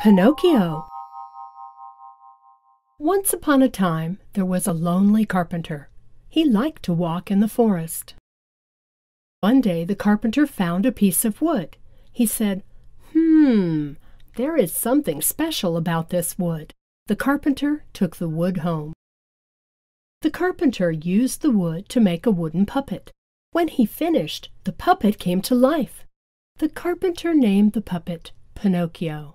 Pinocchio Once upon a time, there was a lonely carpenter. He liked to walk in the forest. One day, the carpenter found a piece of wood. He said, Hmm, there is something special about this wood. The carpenter took the wood home. The carpenter used the wood to make a wooden puppet. When he finished, the puppet came to life. The carpenter named the puppet Pinocchio.